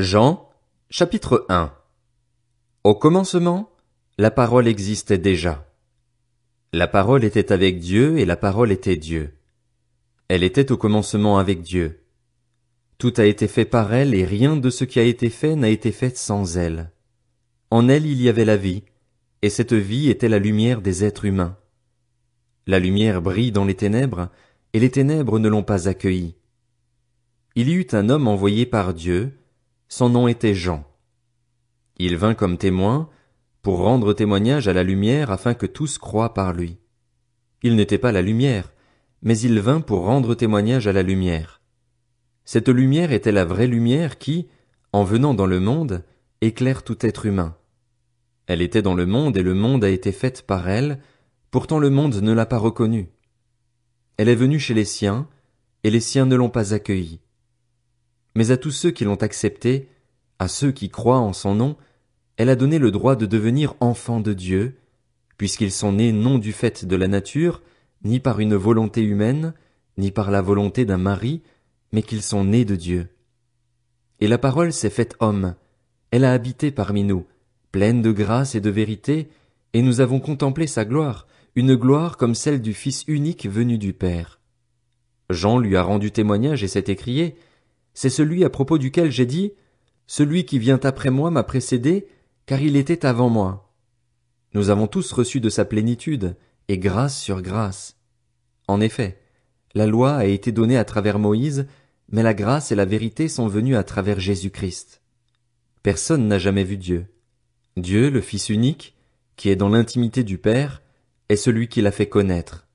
Jean, chapitre 1 Au commencement, la parole existait déjà. La parole était avec Dieu et la parole était Dieu. Elle était au commencement avec Dieu. Tout a été fait par elle et rien de ce qui a été fait n'a été fait sans elle. En elle il y avait la vie, et cette vie était la lumière des êtres humains. La lumière brille dans les ténèbres, et les ténèbres ne l'ont pas accueillie. Il y eut un homme envoyé par Dieu, son nom était Jean. Il vint comme témoin pour rendre témoignage à la lumière afin que tous croient par lui. Il n'était pas la lumière, mais il vint pour rendre témoignage à la lumière. Cette lumière était la vraie lumière qui, en venant dans le monde, éclaire tout être humain. Elle était dans le monde et le monde a été faite par elle, pourtant le monde ne l'a pas reconnue. Elle est venue chez les siens, et les siens ne l'ont pas accueillie mais à tous ceux qui l'ont accepté, à ceux qui croient en son nom, elle a donné le droit de devenir enfants de Dieu, puisqu'ils sont nés non du fait de la nature, ni par une volonté humaine, ni par la volonté d'un mari, mais qu'ils sont nés de Dieu. Et la parole s'est faite homme, elle a habité parmi nous, pleine de grâce et de vérité, et nous avons contemplé sa gloire, une gloire comme celle du Fils unique venu du Père. Jean lui a rendu témoignage et s'est écrié, c'est celui à propos duquel j'ai dit Celui qui vient après moi m'a précédé, car il était avant moi. Nous avons tous reçu de sa plénitude, et grâce sur grâce. En effet, la loi a été donnée à travers Moïse, mais la grâce et la vérité sont venues à travers Jésus Christ. Personne n'a jamais vu Dieu. Dieu, le Fils unique, qui est dans l'intimité du Père, est celui qui l'a fait connaître.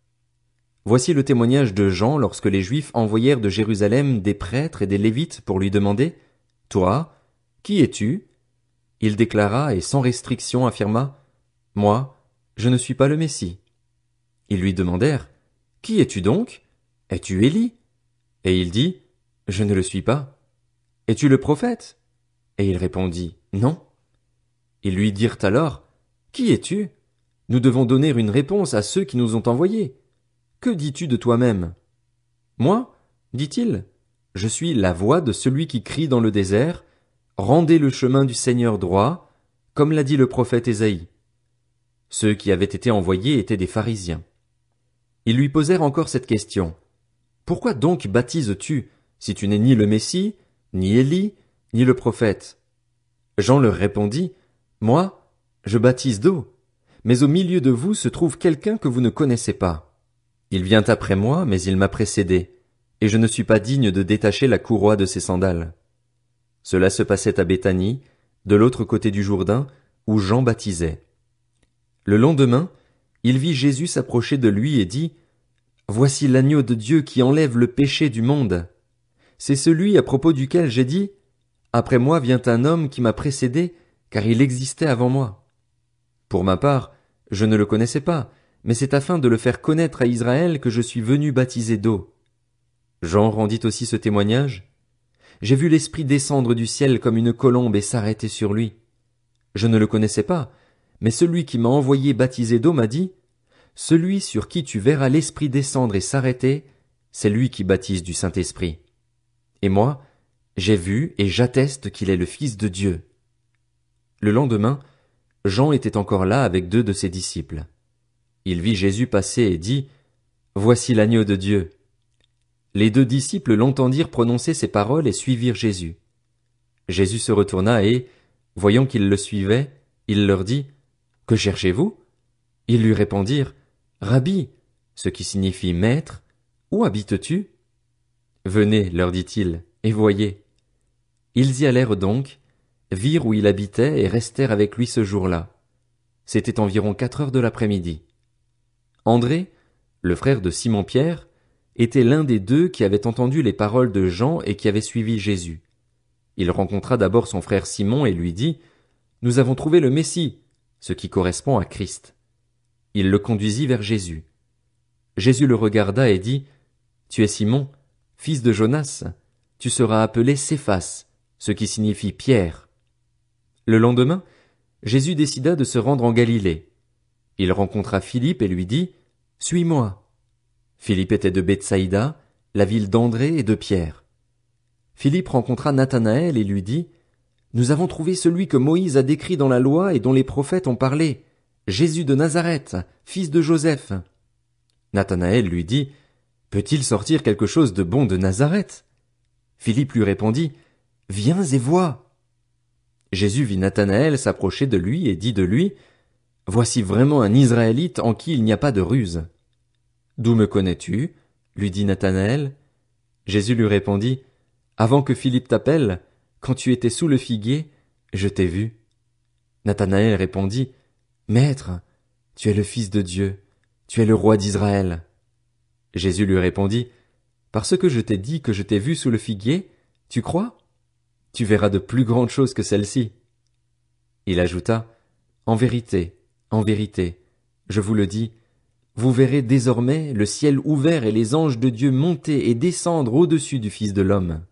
Voici le témoignage de Jean lorsque les Juifs envoyèrent de Jérusalem des prêtres et des Lévites pour lui demander Toi, qui es-tu Il déclara et sans restriction affirma Moi, je ne suis pas le Messie. Ils lui demandèrent Qui es-tu donc Es-tu Élie Et il dit Je ne le suis pas. Es-tu le prophète Et il répondit Non. Ils lui dirent alors Qui es-tu Nous devons donner une réponse à ceux qui nous ont envoyés. Que dis-tu de toi-même Moi, dit-il, je suis la voix de celui qui crie dans le désert, Rendez le chemin du Seigneur droit, comme l'a dit le prophète Ésaïe. Ceux qui avaient été envoyés étaient des pharisiens. Ils lui posèrent encore cette question. Pourquoi donc baptises-tu, si tu n'es ni le Messie, ni Élie, ni le prophète? Jean leur répondit, Moi, je baptise d'eau, mais au milieu de vous se trouve quelqu'un que vous ne connaissez pas. Il vient après moi, mais il m'a précédé, et je ne suis pas digne de détacher la courroie de ses sandales. Cela se passait à Béthanie, de l'autre côté du Jourdain, où Jean baptisait. Le lendemain, il vit Jésus s'approcher de lui et dit, Voici l'agneau de Dieu qui enlève le péché du monde. C'est celui à propos duquel j'ai dit, Après moi vient un homme qui m'a précédé, car il existait avant moi. Pour ma part, je ne le connaissais pas, mais c'est afin de le faire connaître à Israël que je suis venu baptiser d'eau. Jean rendit aussi ce témoignage. J'ai vu l'Esprit descendre du ciel comme une colombe et s'arrêter sur lui. Je ne le connaissais pas, mais celui qui m'a envoyé baptiser d'eau m'a dit, Celui sur qui tu verras l'Esprit descendre et s'arrêter, c'est lui qui baptise du Saint-Esprit. Et moi, j'ai vu et j'atteste qu'il est le Fils de Dieu. Le lendemain, Jean était encore là avec deux de ses disciples. Il vit Jésus passer et dit, Voici l'agneau de Dieu. Les deux disciples l'entendirent prononcer ces paroles et suivirent Jésus. Jésus se retourna et, voyant qu'ils le suivaient, il leur dit, Que cherchez-vous? Ils lui répondirent, Rabbi, ce qui signifie maître, où habites-tu? Venez, leur dit-il, et voyez. Ils y allèrent donc, virent où il habitait et restèrent avec lui ce jour-là. C'était environ quatre heures de l'après-midi. André, le frère de Simon Pierre, était l'un des deux qui avait entendu les paroles de Jean et qui avait suivi Jésus. Il rencontra d'abord son frère Simon et lui dit, Nous avons trouvé le Messie, ce qui correspond à Christ. Il le conduisit vers Jésus. Jésus le regarda et dit, Tu es Simon, fils de Jonas, tu seras appelé Céphas, ce qui signifie Pierre. Le lendemain, Jésus décida de se rendre en Galilée. Il rencontra Philippe et lui dit, Suis-moi. Philippe était de Bethsaïda, la ville d'André et de Pierre. Philippe rencontra Nathanaël et lui dit, Nous avons trouvé celui que Moïse a décrit dans la loi et dont les prophètes ont parlé, Jésus de Nazareth, fils de Joseph. Nathanaël lui dit, Peut-il sortir quelque chose de bon de Nazareth? Philippe lui répondit, Viens et vois. Jésus vit Nathanaël s'approcher de lui et dit de lui, Voici vraiment un Israélite en qui il n'y a pas de ruse. D'où me connais-tu? lui dit Nathanaël. Jésus lui répondit, Avant que Philippe t'appelle, quand tu étais sous le figuier, je t'ai vu. Nathanaël répondit, Maître, tu es le Fils de Dieu, tu es le roi d'Israël. Jésus lui répondit, Parce que je t'ai dit que je t'ai vu sous le figuier, tu crois? Tu verras de plus grandes choses que celles-ci. Il ajouta, En vérité, en vérité, je vous le dis, vous verrez désormais le ciel ouvert et les anges de Dieu monter et descendre au-dessus du Fils de l'homme.